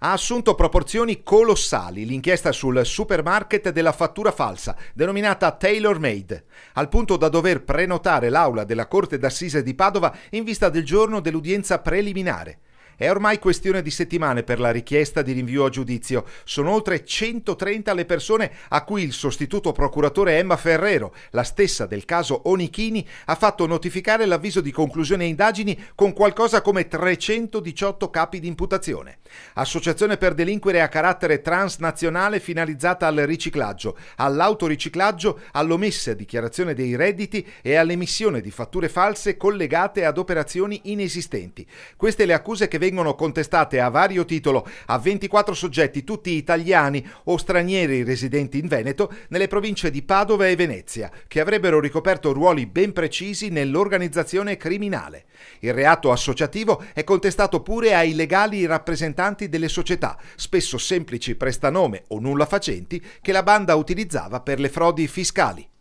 ha assunto proporzioni colossali l'inchiesta sul supermarket della fattura falsa, denominata Taylor Made, al punto da dover prenotare l'aula della Corte d'Assise di Padova in vista del giorno dell'udienza preliminare. È ormai questione di settimane per la richiesta di rinvio a giudizio. Sono oltre 130 le persone a cui il sostituto procuratore Emma Ferrero, la stessa del caso Onichini, ha fatto notificare l'avviso di conclusione e indagini con qualcosa come 318 capi di imputazione. Associazione per delinquere a carattere transnazionale finalizzata al riciclaggio, all'autoriciclaggio, all'omessa dichiarazione dei redditi e all'emissione di fatture false collegate ad operazioni inesistenti. Queste le accuse che vengono vengono contestate a vario titolo a 24 soggetti, tutti italiani o stranieri residenti in Veneto, nelle province di Padova e Venezia, che avrebbero ricoperto ruoli ben precisi nell'organizzazione criminale. Il reato associativo è contestato pure ai legali rappresentanti delle società, spesso semplici prestanome o nulla facenti, che la banda utilizzava per le frodi fiscali.